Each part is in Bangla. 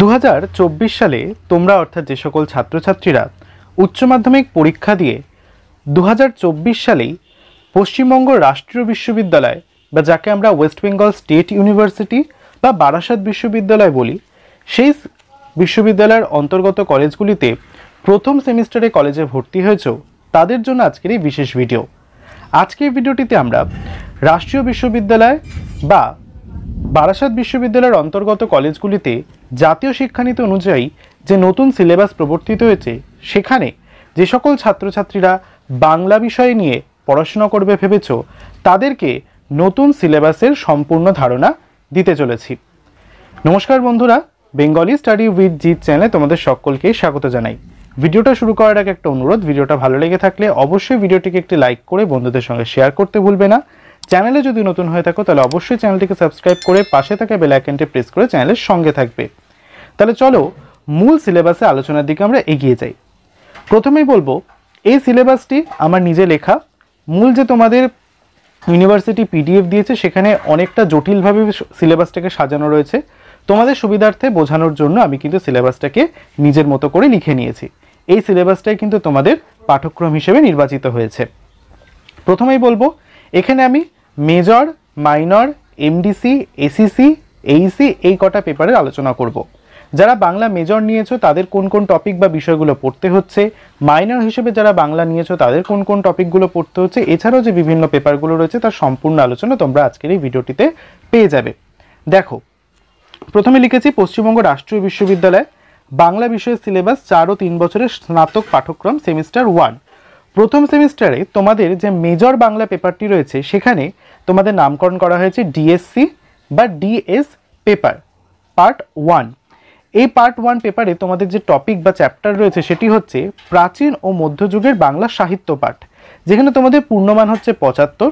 দু সালে তোমরা অর্থাৎ যে সকল ছাত্রছাত্রীরা উচ্চ মাধ্যমিক পরীক্ষা দিয়ে দু সালেই পশ্চিমবঙ্গ রাষ্ট্রীয় বিশ্ববিদ্যালয় বা যাকে আমরা ওয়েস্ট বেঙ্গল স্টেট ইউনিভার্সিটি বা বারাসাত বিশ্ববিদ্যালয় বলি সেই বিশ্ববিদ্যালয়ের অন্তর্গত কলেজগুলিতে প্রথম সেমিস্টারে কলেজে ভর্তি হয়েছ তাদের জন্য আজকের এই বিশেষ ভিডিও আজকের ভিডিওটিতে আমরা রাষ্ট্রীয় বিশ্ববিদ্যালয় বা বারাসাত বিশ্ববিদ্যালয়ের অন্তর্গত কলেজগুলিতে জাতীয় শিক্ষানীতি অনুযায়ী যে নতুন সিলেবাস প্রবর্তিত হয়েছে সেখানে যে সকল ছাত্রছাত্রীরা বাংলা বিষয় নিয়ে পড়াশোনা করবে ভেবেছ তাদেরকে নতুন সিলেবাসের সম্পূর্ণ ধারণা দিতে চলেছি নমস্কার বন্ধুরা বেঙ্গলি স্টাডি উইথ জিৎ চ্যানেলে তোমাদের সকলকে স্বাগত জানাই ভিডিওটা শুরু করার আগে একটা অনুরোধ ভিডিওটা ভালো লেগে থাকলে অবশ্যই ভিডিওটিকে একটি লাইক করে বন্ধুদের সঙ্গে শেয়ার করতে ভুলবে না চ্যানেলে যদি নতুন হয়ে থাকো তাহলে অবশ্যই চ্যানেলটিকে সাবস্ক্রাইব করে পাশে থাকা বেল আইকনটি প্রেস করে চ্যানেলের সঙ্গে থাকবে তাহলে চলো মূল সিলেবাসে আলোচনার দিকে আমরা এগিয়ে যাই প্রথমেই বলবো এই সিলেবাসটি আমার নিজে লেখা মূল যে তোমাদের ইউনিভার্সিটি পিডিএফ দিয়েছে সেখানে অনেকটা জটিলভাবে সিলেবাসটাকে সাজানো রয়েছে তোমাদের সুবিধার্থে বোঝানোর জন্য আমি কিন্তু সিলেবাসটাকে নিজের মতো করে লিখে নিয়েছি এই সিলেবাসটাই কিন্তু তোমাদের পাঠ্যক্রম হিসেবে নির্বাচিত হয়েছে প্রথমেই বলবো এখানে আমি major minor MDC SEC AEC এই কটা পেপারের আলোচনা করবো যারা বাংলা মেজর নিয়েছো তাদের কোন কোন টপিক বা বিষয়গুলো পড়তে হচ্ছে মাইনার হিসেবে যারা বাংলা নিয়েছো তাদের কোন কোন টপিকগুলো পড়তে হচ্ছে এছাড়াও যে বিভিন্ন পেপারগুলো রয়েছে তার সম্পূর্ণ আলোচনা তোমরা আজকের এই ভিডিওটিতে পেয়ে যাবে দেখো প্রথমে লিখেছি পশ্চিমবঙ্গ রাষ্ট্রীয় বিশ্ববিদ্যালয় বাংলা বিষয়ের সিলেবাস চার ও তিন বছরের স্নাতক পাঠ্যক্রম সেমিস্টার ওয়ান প্রথম সেমিস্টারে তোমাদের যে মেজর বাংলা পেপারটি রয়েছে সেখানে তোমাদের নামকরণ করা হয়েছে ডিএসসি বা ডিএস পেপার পার্ট ওয়ান এই পার্ট ওয়ান পেপারে তোমাদের যে টপিক বা চ্যাপ্টার রয়েছে সেটি হচ্ছে প্রাচীন ও মধ্যযুগের বাংলা সাহিত্য পাঠ যেখানে তোমাদের পূর্ণমান হচ্ছে পঁচাত্তর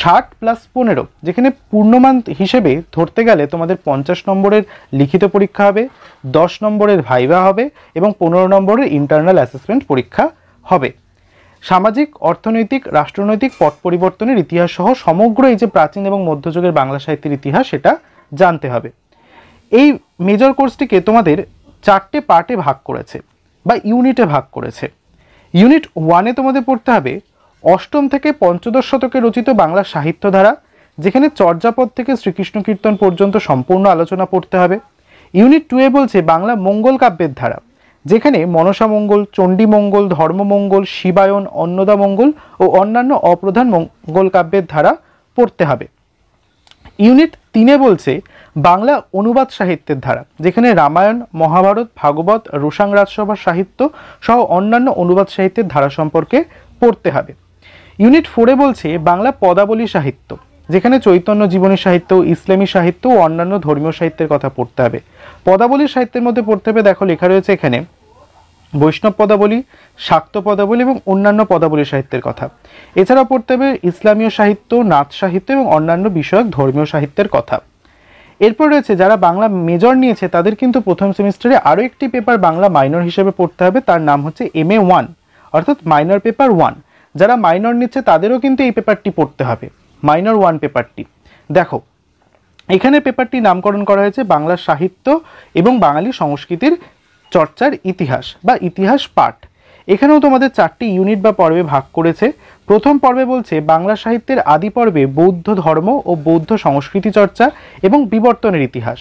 ষাট প্লাস পনেরো যেখানে পূর্ণমান হিসেবে ধরতে গেলে তোমাদের পঞ্চাশ নম্বরের লিখিত পরীক্ষা হবে দশ নম্বরের ভাইভা হবে এবং পনেরো নম্বরের ইন্টারনাল অ্যাসেসমেন্ট পরীক্ষা হবে সামাজিক অর্থনৈতিক রাষ্ট্রনৈতিক পট পরিবর্তনের ইতিহাস সহ সমগ্র এই যে প্রাচীন এবং মধ্যযুগের বাংলা সাহিত্যের ইতিহাস সেটা জানতে হবে এই মেজর কোর্সটিকে তোমাদের চারটে পার্টে ভাগ করেছে বা ইউনিটে ভাগ করেছে ইউনিট ওয়ানে তোমাদের পড়তে হবে অষ্টম থেকে পঞ্চদশ শতকে রচিত বাংলা সাহিত্য ধারা যেখানে চর্যাপদ থেকে শ্রীকৃষ্ণ কীর্তন পর্যন্ত সম্পূর্ণ আলোচনা পড়তে হবে ইউনিট টুয়ে বলছে বাংলা মঙ্গল কাব্যের ধারা যেখানে মনসামঙ্গল চণ্ডীমঙ্গল ধর্মমঙ্গল শিবায়ন অন্নদামঙ্গল ও অন্যান্য অপ্রধান মঙ্গল কাব্যের ধারা পড়তে হবে ইউনিট তিনে বলছে বাংলা অনুবাদ সাহিত্যের ধারা যেখানে রামায়ণ মহাভারত ভাগবত রোশাং রাজসভা সাহিত্য সহ অন্যান্য অনুবাদ সাহিত্যের ধারা সম্পর্কে পড়তে হবে ইউনিট ফোরে বলছে বাংলা পদাবলী সাহিত্য যেখানে চৈতন্য জীবনী সাহিত্য ইসলামী সাহিত্য ও অন্যান্য ধর্মীয় সাহিত্যের কথা পড়তে হবে পদাবলী সাহিত্যের মধ্যে পড়তে হবে দেখো লেখা রয়েছে এখানে বৈষ্ণব পদাবলী শাক্ত পদাবলী এবং অন্যান্য পদাবলী সাহিত্যের কথা এছাড়া পড়তে হবে ইসলামীয় সাহিত্য নাচ সাহিত্য এবং অন্যান্য বিষয়ক ধর্মীয় সাহিত্যের কথা এরপর রয়েছে যারা বাংলা মেজর নিয়েছে তাদের কিন্তু প্রথম সেমিস্টারে আরও একটি পেপার বাংলা মাইনর হিসেবে পড়তে হবে তার নাম হচ্ছে এম এ ওয়ান অর্থাৎ মাইনর পেপার ওয়ান যারা মাইনর নিচ্ছে তাদেরও কিন্তু এই পেপারটি পড়তে হবে মাইনর ওয়ান পেপারটি দেখো এখানে পেপারটি নামকরণ করা হয়েছে বাংলা সাহিত্য এবং বাঙালি সংস্কৃতির চর্চার ইতিহাস বা ইতিহাস পাঠ এখানেও তোমাদের চারটি ইউনিট বা পর্বে ভাগ করেছে প্রথম পর্বে বলছে বাংলা সাহিত্যের আদি পর্বে বৌদ্ধ ধর্ম ও বৌদ্ধ সংস্কৃতি চর্চা এবং বিবর্তনের ইতিহাস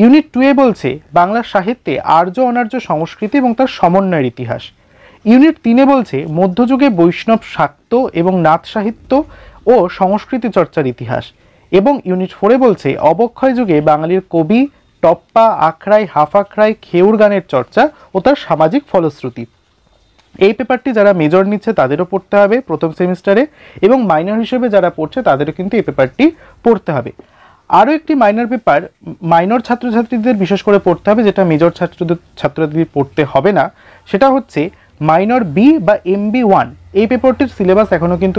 ইউনিট টুয়ে বলছে বাংলা সাহিত্যে আর্য অনার্য সংস্কৃতি এবং তার সমন্বয়ের ইতিহাস ইউনিট তিনে বলছে মধ্যযুগে বৈষ্ণব শাক্ত এবং নাথ সাহিত্য ও সংস্কৃতি চর্চার ইতিহাস এবং ইউনিট ফোরে বলছে অবক্ষয় যুগে বাঙালির কবি টপ্পা আখড়াই হাফাখড়াই খেউর গানের চর্চা ও তার সামাজিক ফলশ্রুতি এই পেপারটি যারা মেজর নিচ্ছে তাদেরও পড়তে হবে প্রথম সেমিস্টারে এবং মাইনর হিসেবে যারা পড়ছে তাদেরও কিন্তু এই পেপারটি পড়তে হবে আরও একটি মাইনর পেপার মাইনর ছাত্রছাত্রীদের বিশেষ করে পড়তে হবে যেটা মেজর ছাত্রদের ছাত্রছাত্রীদের পড়তে হবে না সেটা হচ্ছে মাইনর বি বা এম বি ওয়ান এই পেপারটির সিলেবাস এখনও কিন্তু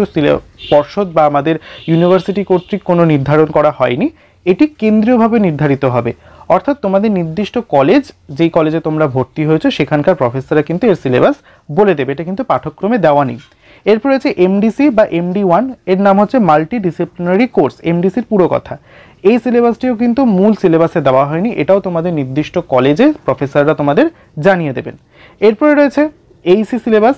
পর্ষদ বা আমাদের ইউনিভার্সিটি কর্তৃক কোনো নির্ধারণ করা হয়নি এটি কেন্দ্রীয়ভাবে নির্ধারিত হবে অর্থাৎ তোমাদের নির্দিষ্ট কলেজ যেই কলেজে তোমরা ভর্তি হয়েছো সেখানকার প্রফেসররা কিন্তু এর সিলেবাস বলে দেবে এটা কিন্তু পাঠ্যক্রমে দেওয়া নেই এরপর আছে এমডিসি বা এমডি ওয়ান এর নাম হচ্ছে মাল্টি ডিসিপ্লিনারি কোর্স এমডিসির পুরো কথা এই সিলেবাসটিও কিন্তু মূল সিলেবাসে দেওয়া হয়নি এটাও তোমাদের নির্দিষ্ট কলেজে প্রফেসররা তোমাদের জানিয়ে দেবেন এরপরে রয়েছে এইসি সিলেবাস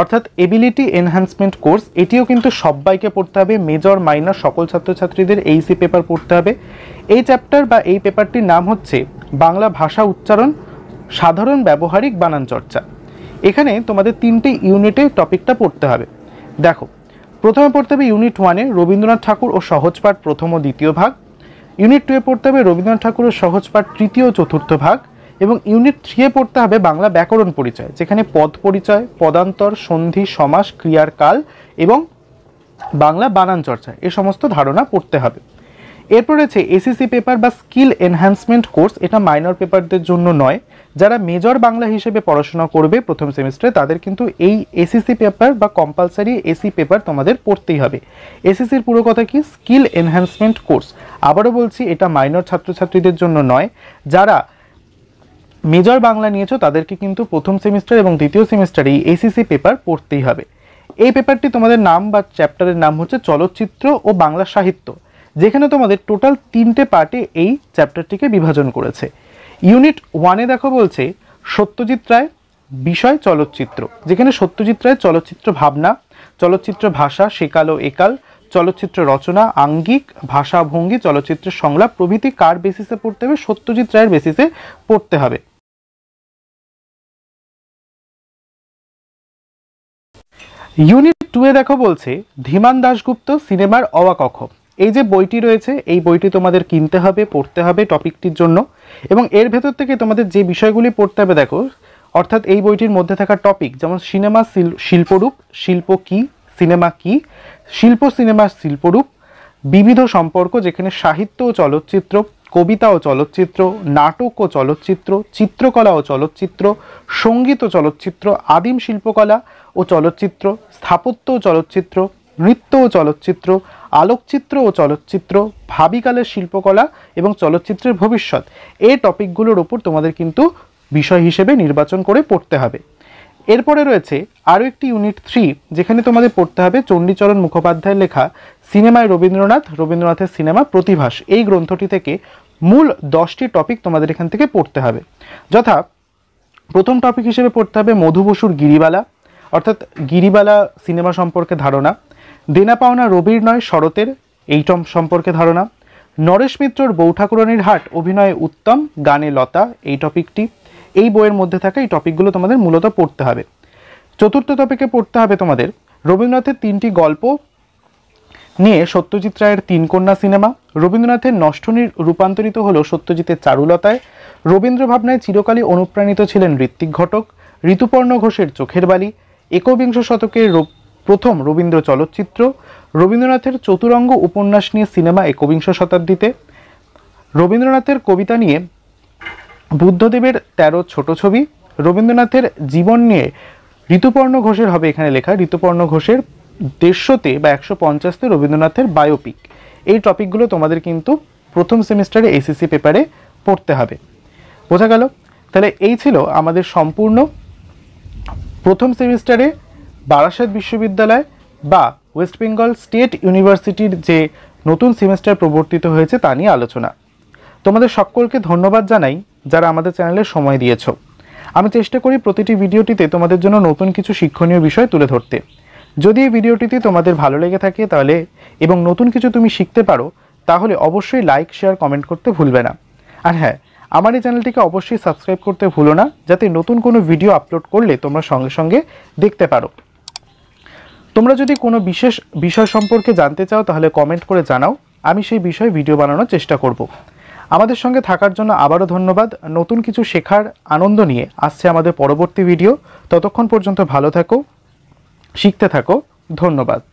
অর্থাৎ এবিলিটি এনহ্যান্সমেন্ট কোর্স এটিও কিন্তু সবাইকে পড়তে হবে মেজর মাইনার সকল ছাত্রছাত্রীদের এইসি পেপার পড়তে হবে এই চ্যাপ্টার বা এই পেপারটির নাম হচ্ছে বাংলা ভাষা উচ্চারণ সাধারণ ব্যবহারিক বানান চর্চা এখানে তোমাদের তিনটে ইউনিটে টপিকটা পড়তে হবে দেখো প্রথমে পড়তে হবে ইউনিট ওয়ানে রবীন্দ্রনাথ ঠাকুর ও সহজপাঠ প্রথম ও দ্বিতীয় ভাগ ইউনিট টুয়ে পড়তে হবে রবীন্দ্রনাথ ঠাকুরের সহজপাঠ তৃতীয় চতুর্থ ভাগ এবং ইউনিট থ্রিয়ে পড়তে হবে বাংলা ব্যাকরণ পরিচয় যেখানে পদ পরিচয় পদান্তর সন্ধি সমাস ক্রিয়ার কাল এবং বাংলা বানান চর্চা এ সমস্ত ধারণা পড়তে হবে এরপর রয়েছে এসিসি পেপার বা স্কিল এনহ্যান্সমেন্ট কোর্স এটা মাইনর পেপারদের জন্য নয় যারা মেজর বাংলা হিসেবে পড়াশোনা করবে প্রথম সেমিস্টারে তাদের কিন্তু এই এসিসি পেপার বা কম্পালসারি এসি পেপার তোমাদের পড়তেই হবে এসিসির পুরো কথা কি স্কিল এনহ্যান্সমেন্ট কোর্স আবারও বলছি এটা মাইনর ছাত্রছাত্রীদের জন্য নয় যারা মেজর বাংলা নিয়েছো তাদেরকে কিন্তু প্রথম সেমিস্টার এবং দ্বিতীয় সেমিস্টারে এই এসিসি পেপার পড়তেই হবে এই পেপারটি তোমাদের নাম বা চ্যাপ্টারের নাম হচ্ছে চলচ্চিত্র ও বাংলা সাহিত্য যেখানে তোমাদের টোটাল তিনটে পার্টে এই চ্যাপ্টারটিকে বিভাজন করেছে ইউনিট ওয়ানে দেখো বলছে সত্যজিৎ রায় বিষয় চলচ্চিত্র যেখানে সত্যজিৎ রায় চলচ্চিত্র ভাবনা চলচ্চিত্র ভাষা সেকাল ও একাল চলচ্চিত্র রচনা আঙ্গিক ভাষাভঙ্গি চলচ্চিত্রের সংলাপ প্রভৃতি কার বেসিসে পড়তে হবে সত্যজিৎ রায়ের বেসিসে পড়তে হবে ইউনিট টু এ দেখো বলছে ধীমান দাশগুপ্ত সিনেমার অওয়াকক্ষ এই যে বইটি রয়েছে এই বইটি তোমাদের কিনতে হবে পড়তে হবে টপিকটির জন্য এবং এর ভেতর থেকে তোমাদের যে বিষয়গুলি পড়তে হবে দেখো অর্থাৎ এই বইটির মধ্যে থাকা টপিক যেমন সিনেমা শিল্পরূপ শিল্প কি সিনেমা কি শিল্প সিনেমার শিল্পরূপ বিবিধ সম্পর্ক যেখানে সাহিত্য ও চলচ্চিত্র কবিতা ও চলচ্চিত্র নাটক ও চলচ্চিত্র চিত্রকলা ও চলচ্চিত্র সঙ্গীত ও চলচ্চিত্র আদিম শিল্পকলা ও চলচ্চিত্র স্থাপত্য ও চলচ্চিত্র নৃত্য ও চলচ্চিত্র আলোকচিত্র ও চলচ্চিত্র ভাবিকালের শিল্পকলা এবং চলচ্চিত্রের ভবিষ্যৎ এই টপিকগুলোর ওপর তোমাদের কিন্তু বিষয় হিসেবে নির্বাচন করে পড়তে হবে এরপরে রয়েছে আরও একটি ইউনিট থ্রি যেখানে তোমাদের পড়তে হবে চণ্ডীচরণ মুখোপাধ্যায়ের লেখা সিনেমায় রবীন্দ্রনাথ রবীন্দ্রনাথের সিনেমা প্রতিভাস এই গ্রন্থটি থেকে মূল দশটি টপিক তোমাদের এখান থেকে পড়তে হবে যথা প্রথম টপিক হিসেবে পড়তে হবে মধু বসুর গিরিবালা অর্থাৎ গিরিবালা সিনেমা সম্পর্কে ধারণা দেনা পাওনা রবির নয় শরতের এইটম সম্পর্কে ধারণা নরেশ মিত্রর বউ ঠাকুরানীর হাট অভিনয়ে উত্তম গানে লতা এই টপিকটি এই বইয়ের মধ্যে থাকা এই টপিকগুলো তোমাদের মূলত পড়তে হবে চতুর্থ টপিকে পড়তে হবে তোমাদের রবীন্দ্রনাথের তিনটি গল্প নিয়ে সত্যজিৎ রায়ের তিন কন্যা সিনেমা রবীন্দ্রনাথের নষ্টনীর রূপান্তরিত হল সত্যজিতের চারুলতায় রবীন্দ্র ভাবনায় চিরকালই অনুপ্রাণিত ছিলেন ঋত্বিক ঘটক ঋতুপর্ণ ঘোষের চোখের বালি একবিংশ শতকের প্রথম রবীন্দ্র চলচ্চিত্র রবীন্দ্রনাথের চতুরঙ্গ উপন্যাস নিয়ে সিনেমা একবিংশ শতাব্দীতে রবীন্দ্রনাথের কবিতা নিয়ে বুদ্ধদেবের তেরো ছোট ছবি রবীন্দ্রনাথের জীবন নিয়ে ঋতুপর্ণ ঘোষের হবে এখানে লেখা ঋতুপর্ণ ঘোষের দেড়শোতে বা একশো পঞ্চাশতে রবীন্দ্রনাথের বায়োপিক এই টপিকগুলো তোমাদের কিন্তু প্রথম সেমিস্টারে এসিসি পেপারে পড়তে হবে বোঝা গেল তাহলে এই ছিল আমাদের সম্পূর্ণ প্রথম সেমিস্টারে বারাসাত বিশ্ববিদ্যালয় বা ওয়েস্ট বেঙ্গল স্টেট ইউনিভার্সিটির যে নতুন সেমিস্টার প্রবর্তিত হয়েছে তা নিয়ে আলোচনা তোমাদের সকলকে ধন্যবাদ জানাই যারা আমাদের চ্যানেলে সময় দিয়েছ আমি চেষ্টা করি প্রতিটি ভিডিওটিতে তোমাদের জন্য নতুন কিছু শিক্ষণীয় বিষয় তুলে ধরতে যদি এই ভিডিওটিতে তোমাদের ভালো লেগে থাকে তাহলে এবং নতুন কিছু তুমি শিখতে পারো তাহলে অবশ্যই লাইক শেয়ার কমেন্ট করতে ভুলবে না আর হ্যাঁ আমার এই চ্যানেলটিকে অবশ্যই সাবস্ক্রাইব করতে ভুলো না যাতে নতুন কোনো ভিডিও আপলোড করলে তোমরা সঙ্গে সঙ্গে দেখতে পারো তোমরা যদি কোনো বিশেষ বিষয় সম্পর্কে জানতে চাও তাহলে কমেন্ট করে জানাও আমি সেই বিষয়ে ভিডিও বানানোর চেষ্টা করব। আমাদের সঙ্গে থাকার জন্য আবারও ধন্যবাদ নতুন কিছু শেখার আনন্দ নিয়ে আসছে আমাদের পরবর্তী ভিডিও ততক্ষণ পর্যন্ত ভালো থাকো শিখতে থাকো ধন্যবাদ